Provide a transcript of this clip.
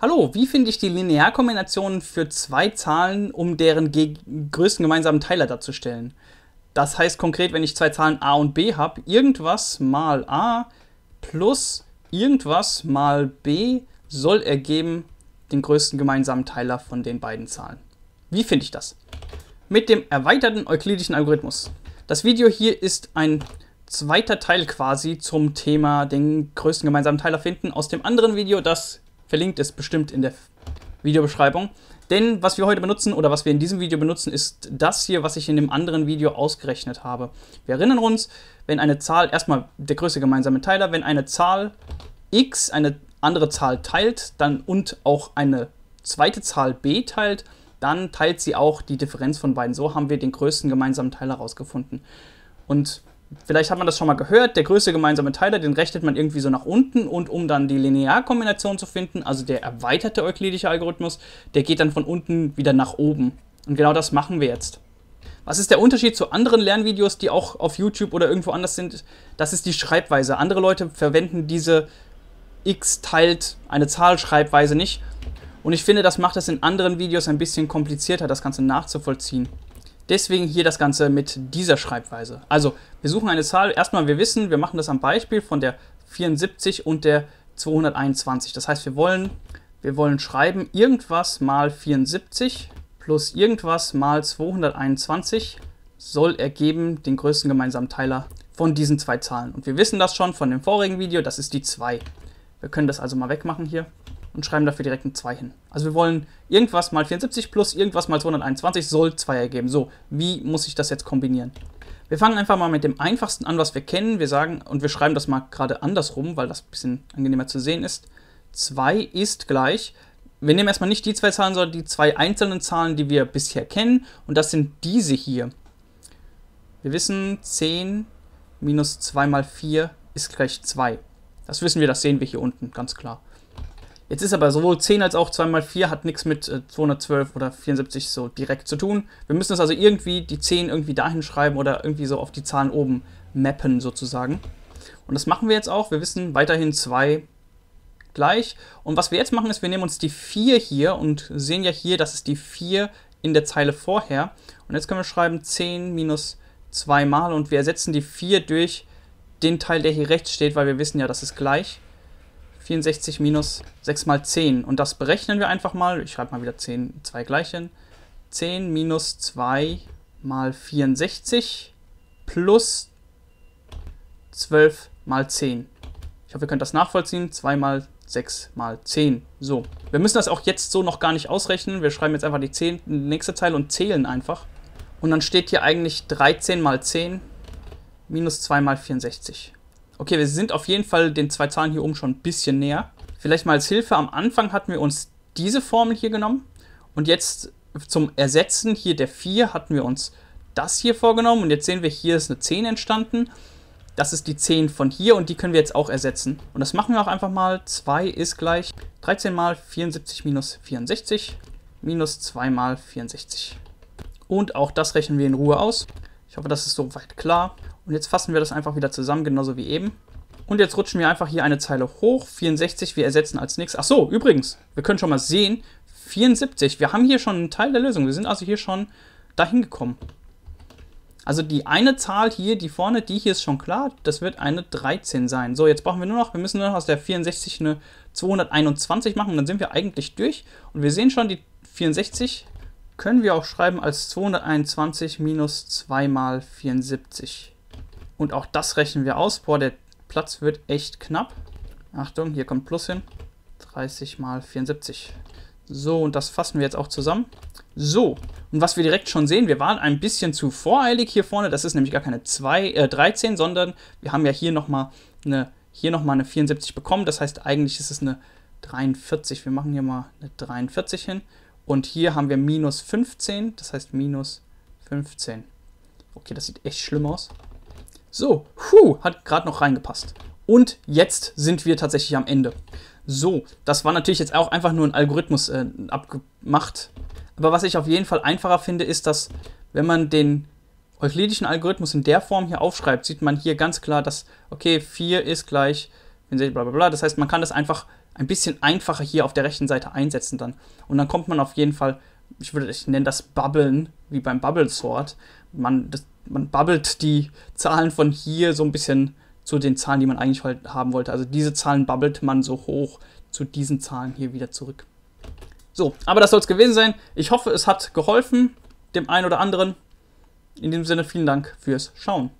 Hallo, wie finde ich die Linearkombinationen für zwei Zahlen, um deren größten gemeinsamen Teiler darzustellen? Das heißt konkret, wenn ich zwei Zahlen a und b habe, irgendwas mal a plus irgendwas mal b soll ergeben den größten gemeinsamen Teiler von den beiden Zahlen. Wie finde ich das? Mit dem erweiterten euklidischen Algorithmus. Das Video hier ist ein zweiter Teil quasi zum Thema den größten gemeinsamen Teiler finden aus dem anderen Video, das Verlinkt ist bestimmt in der Videobeschreibung. Denn was wir heute benutzen oder was wir in diesem Video benutzen, ist das hier, was ich in dem anderen Video ausgerechnet habe. Wir erinnern uns, wenn eine Zahl, erstmal der größte gemeinsame Teiler, wenn eine Zahl x eine andere Zahl teilt dann und auch eine zweite Zahl b teilt, dann teilt sie auch die Differenz von beiden. So haben wir den größten gemeinsamen Teil herausgefunden. Und Vielleicht hat man das schon mal gehört, der größte gemeinsame Teiler, den rechnet man irgendwie so nach unten und um dann die Linearkombination zu finden, also der erweiterte euklidische Algorithmus, der geht dann von unten wieder nach oben. Und genau das machen wir jetzt. Was ist der Unterschied zu anderen Lernvideos, die auch auf YouTube oder irgendwo anders sind? Das ist die Schreibweise. Andere Leute verwenden diese x teilt eine Zahl Schreibweise nicht. Und ich finde, das macht es in anderen Videos ein bisschen komplizierter, das Ganze nachzuvollziehen. Deswegen hier das Ganze mit dieser Schreibweise. Also wir suchen eine Zahl. Erstmal, wir wissen, wir machen das am Beispiel von der 74 und der 221. Das heißt, wir wollen, wir wollen schreiben irgendwas mal 74 plus irgendwas mal 221 soll ergeben den größten gemeinsamen Teiler von diesen zwei Zahlen. Und wir wissen das schon von dem vorigen Video, das ist die 2. Wir können das also mal wegmachen hier und schreiben dafür direkt ein 2 hin. Also wir wollen irgendwas mal 74 plus irgendwas mal 221 soll 2 ergeben. So, wie muss ich das jetzt kombinieren? Wir fangen einfach mal mit dem einfachsten an, was wir kennen. Wir sagen, und wir schreiben das mal gerade andersrum, weil das ein bisschen angenehmer zu sehen ist. 2 ist gleich. Wir nehmen erstmal nicht die zwei Zahlen, sondern die zwei einzelnen Zahlen, die wir bisher kennen. Und das sind diese hier. Wir wissen, 10 minus 2 mal 4 ist gleich 2. Das wissen wir, das sehen wir hier unten, ganz klar. Jetzt ist aber sowohl 10 als auch 2 mal 4 hat nichts mit 212 äh, oder 74 so direkt zu tun. Wir müssen es also irgendwie, die 10 irgendwie dahin schreiben oder irgendwie so auf die Zahlen oben mappen sozusagen. Und das machen wir jetzt auch. Wir wissen weiterhin 2 gleich. Und was wir jetzt machen ist, wir nehmen uns die 4 hier und sehen ja hier, das ist die 4 in der Zeile vorher. Und jetzt können wir schreiben 10 minus 2 mal und wir ersetzen die 4 durch den Teil, der hier rechts steht, weil wir wissen ja, das ist gleich. 64 minus 6 mal 10. Und das berechnen wir einfach mal. Ich schreibe mal wieder 10, 2 gleich hin. 10 minus 2 mal 64 plus 12 mal 10. Ich hoffe, ihr könnt das nachvollziehen. 2 mal 6 mal 10. So, wir müssen das auch jetzt so noch gar nicht ausrechnen. Wir schreiben jetzt einfach die 10 die nächste Zeile und zählen einfach. Und dann steht hier eigentlich 13 mal 10 minus 2 mal 64. Okay, wir sind auf jeden Fall den zwei Zahlen hier oben schon ein bisschen näher. Vielleicht mal als Hilfe, am Anfang hatten wir uns diese Formel hier genommen und jetzt zum Ersetzen hier der 4 hatten wir uns das hier vorgenommen und jetzt sehen wir, hier ist eine 10 entstanden. Das ist die 10 von hier und die können wir jetzt auch ersetzen. Und das machen wir auch einfach mal. 2 ist gleich 13 mal 74 minus 64 minus 2 mal 64. Und auch das rechnen wir in Ruhe aus. Ich hoffe, das ist soweit klar. Und jetzt fassen wir das einfach wieder zusammen, genauso wie eben. Und jetzt rutschen wir einfach hier eine Zeile hoch. 64, wir ersetzen als nächstes. Achso, übrigens, wir können schon mal sehen, 74. Wir haben hier schon einen Teil der Lösung. Wir sind also hier schon dahin gekommen. Also die eine Zahl hier, die vorne, die hier ist schon klar, das wird eine 13 sein. So, jetzt brauchen wir nur noch, wir müssen nur noch aus der 64 eine 221 machen, dann sind wir eigentlich durch. Und wir sehen schon, die 64 können wir auch schreiben als 221 minus 2 mal 74. Und auch das rechnen wir aus. Boah, der Platz wird echt knapp. Achtung, hier kommt Plus hin. 30 mal 74. So, und das fassen wir jetzt auch zusammen. So, und was wir direkt schon sehen, wir waren ein bisschen zu voreilig hier vorne. Das ist nämlich gar keine 2, äh, 13, sondern wir haben ja hier nochmal eine, noch eine 74 bekommen. Das heißt, eigentlich ist es eine 43. Wir machen hier mal eine 43 hin. Und hier haben wir minus 15, das heißt minus 15. Okay, das sieht echt schlimm aus. So, puh, hat gerade noch reingepasst. Und jetzt sind wir tatsächlich am Ende. So, das war natürlich jetzt auch einfach nur ein Algorithmus äh, abgemacht. Aber was ich auf jeden Fall einfacher finde, ist, dass wenn man den euklidischen Algorithmus in der Form hier aufschreibt, sieht man hier ganz klar, dass, okay, 4 ist gleich, bla bla bla. Das heißt, man kann das einfach ein bisschen einfacher hier auf der rechten Seite einsetzen dann. Und dann kommt man auf jeden Fall ich würde, ich nenne das Bubbeln, wie beim Bubble Sort. Man, das, man bubbelt die Zahlen von hier so ein bisschen zu den Zahlen, die man eigentlich halt haben wollte. Also diese Zahlen bubbelt man so hoch zu diesen Zahlen hier wieder zurück. So, aber das soll es gewesen sein. Ich hoffe, es hat geholfen, dem einen oder anderen. In diesem Sinne, vielen Dank fürs Schauen.